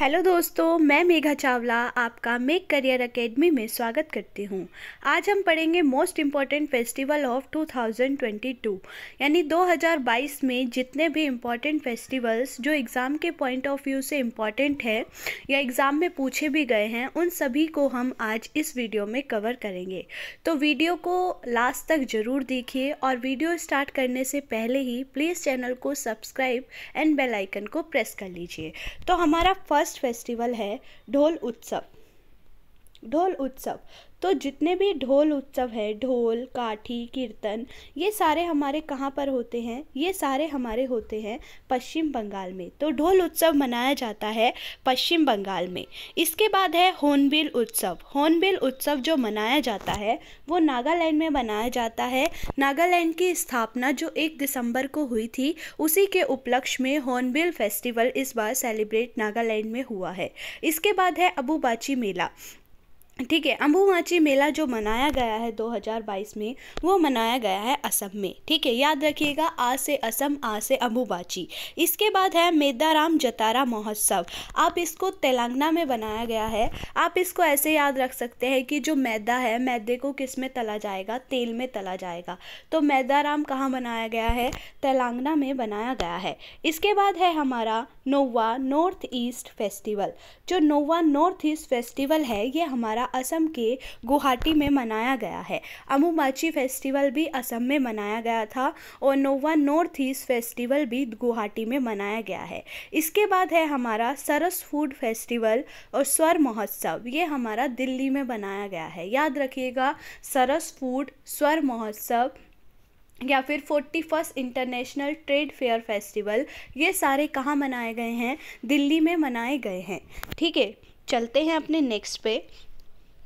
hello दोस्तों मैं मेघा चावला आपका मेक करियर एकेडमी में स्वागत करती हूँ आज हम पढ़ेंगे मोस्ट इम्पॉर्टेंट फेस्टिवल ऑफ 2022 यानी 2022 में जितने भी इम्पॉर्टेंट फेस्टिवल्स जो एग्ज़ाम के पॉइंट ऑफ व्यू से इम्पॉर्टेंट है या एग्ज़ाम में पूछे भी गए हैं उन सभी को हम आज इस वीडियो में कवर करेंगे तो वीडियो को लास्ट तक ज़रूर देखिए और वीडियो स्टार्ट करने से पहले ही प्लीज़ चैनल को सब्सक्राइब एंड बेलाइकन को प्रेस कर लीजिए तो हमारा फर्स्ट फर्स्ट फेस्टिवल है ढोल उत्सव ढोल उत्सव तो जितने भी ढोल उत्सव है ढोल काठी कीर्तन ये सारे हमारे कहाँ पर होते हैं ये सारे हमारे होते हैं पश्चिम बंगाल में तो ढोल उत्सव मनाया जाता है पश्चिम बंगाल में इसके बाद है होनबिल उत्सव होनबिल उत्सव जो मनाया जाता है वो नागालैंड में मनाया जाता है नागालैंड की स्थापना जो एक दिसंबर को हुई थी उसी के उपलक्ष्य में होनबिल फेस्टिवल इस बार सेलिब्रेट नागालैंड में हुआ है इसके बाद है अबूबाची मेला ठीक है अम्बुमाची मेला जो मनाया गया है 2022 में वो मनाया गया है असम में ठीक है याद रखिएगा आ से असम आ से अम्बुमाची इसके बाद है मेदाराम जतारा महोत्सव आप इसको तेलंगाना में बनाया गया है आप इसको ऐसे याद रख सकते हैं कि जो मैदा है मैदे को किस में तला जाएगा तेल में तला जाएगा तो मैदाराम कहाँ बनाया गया है तेलंगाना में बनाया गया है इसके बाद है हमारा नोवा नॉर्थ ईस्ट फेस्टिवल जो नोवा नॉर्थ ईस्ट फेस्टिवल है ये हमारा असम के गुवाहाटी में मनाया गया है अमुमाची फेस्टिवल भी असम में मनाया गया था और नोवा नॉर्थ ईस्ट फेस्टिवल भी गुवाहाटी में मनाया गया है इसके बाद है हमारा सरस फूड फेस्टिवल और स्वर महोत्सव ये हमारा दिल्ली में बनाया गया है याद रखिएगा सरस फूड स्वर महोत्सव या फिर forty first international trade fair festival ये सारे कहाँ मनाए गए हैं दिल्ली में मनाए गए हैं ठीक है चलते हैं अपने नेक्स्ट पे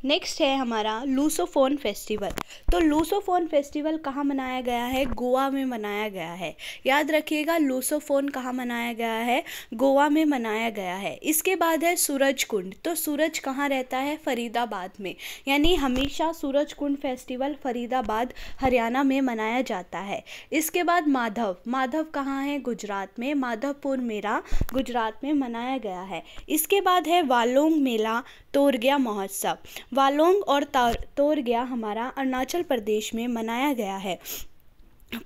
नेक्स्ट है हमारा लूसोफोन फेस्टिवल तो लूसोफोन फेस्टिवल कहाँ मनाया गया है गोवा में मनाया गया है याद रखिएगा लूसोफोन कहाँ मनाया गया है गोवा में मनाया गया है इसके बाद है सूरज कुंड तो सूरज कहाँ रहता है फरीदाबाद में यानी हमेशा सूरज कुंड फेस्टिवल फरीदाबाद हरियाणा में मनाया जाता है इसके बाद माधव माधव कहाँ है गुजरात में माधवपुर मेला गुजरात में मनाया गया है इसके बाद है वालोंग मेला तोरग्या महोत्सव वालोंग और तोरग्या हमारा अरुणाचल प्रदेश में मनाया गया है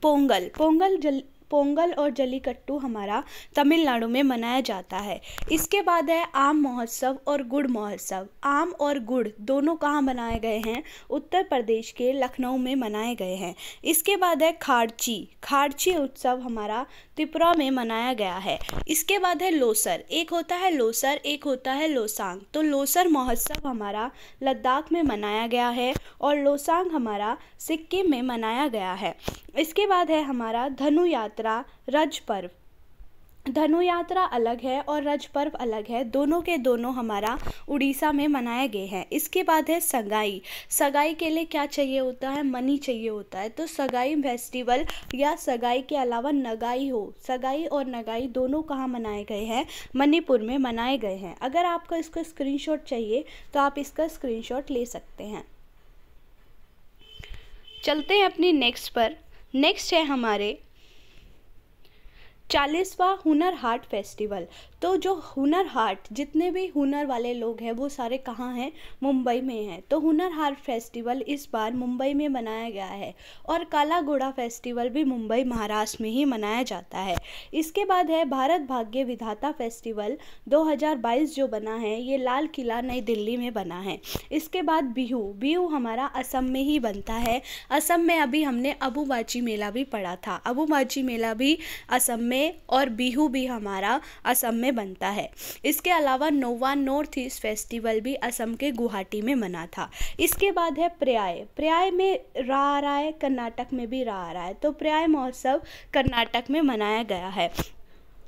पोंगल पोंगल जल पोंगल और जलीकट्टू हमारा तमिलनाडु में मनाया जाता है इसके बाद है आम महोत्सव और गुड़ महोत्सव आम और गुड़ दोनों कहाँ मनाए गए हैं उत्तर प्रदेश के लखनऊ में मनाए गए हैं इसके बाद है खारची खारची उत्सव हमारा त्रिपुरा में मनाया गया है इसके बाद है लोसर एक होता है लोसर एक होता है लोसांग तो लोसर महोत्सव हमारा लद्दाख में मनाया गया है और लोसांग हमारा सिक्किम में मनाया गया है इसके बाद है हमारा धनु यात्रा यात्रा रज पर्व धनु यात्रा अलग है और रज पर्व अलग है दोनों के दोनों हमारा उड़ीसा में मनाए गए हैं इसके बाद है सगाई सगाई के लिए क्या चाहिए होता है मनी चाहिए होता है तो सगाई फेस्टिवल या सगाई के अलावा नगाई हो सगाई और नगाई दोनों कहाँ मनाए गए हैं मणिपुर में मनाए गए हैं अगर आपको इसका स्क्रीन चाहिए तो आप इसका स्क्रीन ले सकते हैं चलते हैं अपनी नेक्स्ट पर नेक्स्ट है हमारे चालीसवा हुनर हाट फेस्टिवल तो जो हुनर हाट जितने भी हुनर वाले लोग हैं वो सारे कहाँ हैं मुंबई में हैं तो हुनर हाट फेस्टिवल इस बार मुंबई में मनाया गया है और काला घोड़ा फेस्टिवल भी मुंबई महाराष्ट्र में ही मनाया जाता है इसके बाद है भारत भाग्य विधाता फेस्टिवल 2022 जो बना है ये लाल किला नई दिल्ली में बना है इसके बाद बिहू बिहू हमारा असम में ही बनता है असम में अभी हमने अबूबाची मेला भी पढ़ा था अबूबाची मेला भी असम में और बिहू भी हमारा असम में बनता है इसके अलावा नोवा नॉर्थ ईस्ट फेस्टिवल भी असम के गुवाहाटी में मना था इसके बाद है प्रयाय प्रयाय में रा आ रहा है कर्नाटक में भी रा आ रहा है तो प्रयाय महोत्सव कर्नाटक में मनाया गया है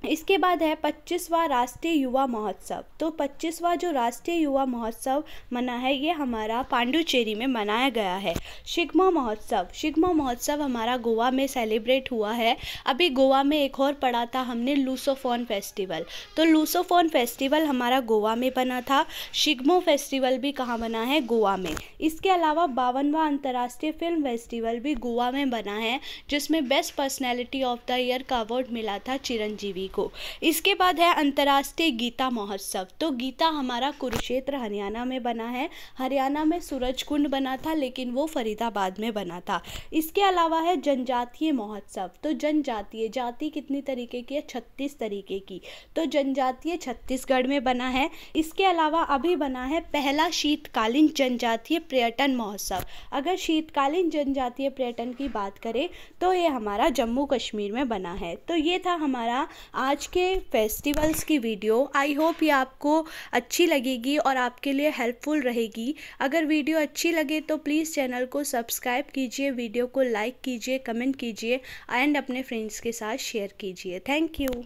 इसके बाद है पच्चीसवा राष्ट्रीय युवा महोत्सव तो पच्चीसवा जो राष्ट्रीय युवा महोत्सव मना है ये हमारा पांडुचेरी में मनाया गया है शिग्मा महोत्सव शिग्मा महोत्सव हमारा गोवा में सेलिब्रेट हुआ है अभी गोवा में एक और पड़ा था हमने लूसोफोन फेस्टिवल तो लूसोफोन फेस्टिवल हमारा गोवा में बना था शिग्मो फेस्टिवल भी कहाँ बना है गोवा में इसके अलावा बावनवा अंतर्राष्ट्रीय फिल्म फेस्टिवल भी गोवा में बना है जिसमें best personality of the year का अवार्ड मिला था चिरंजीवी को इसके बाद है अंतर्राष्ट्रीय गीता महोत्सव तो गीता हमारा कुरुक्षेत्र हरियाणा में बना है हरियाणा में सूरज कुंड बना था लेकिन वो फरीदाबाद में बना था इसके अलावा है जनजातीय महोत्सव तो जनजातीय जाति कितनी तरीके की है छत्तीस तरीके की तो जनजातीय छत्तीसगढ़ में बना है इसके अलावा अभी बना है पहला शीतकालीन जनजातीय पर्यटन महोत्सव अगर शीतकालीन जनजातीय पर्यटन की बात करें तो ये हमारा जम्मू कश्मीर में बना है तो ये था हमारा आज के फेस्टिवल्स की वीडियो आई होप ये आपको अच्छी लगेगी और आपके लिए हेल्पफुल रहेगी अगर वीडियो अच्छी लगे तो प्लीज़ चैनल को सब्सक्राइब कीजिए वीडियो को लाइक कीजिए कमेंट कीजिए एंड अपने फ्रेंड्स के साथ शेयर कीजिए थैंक यू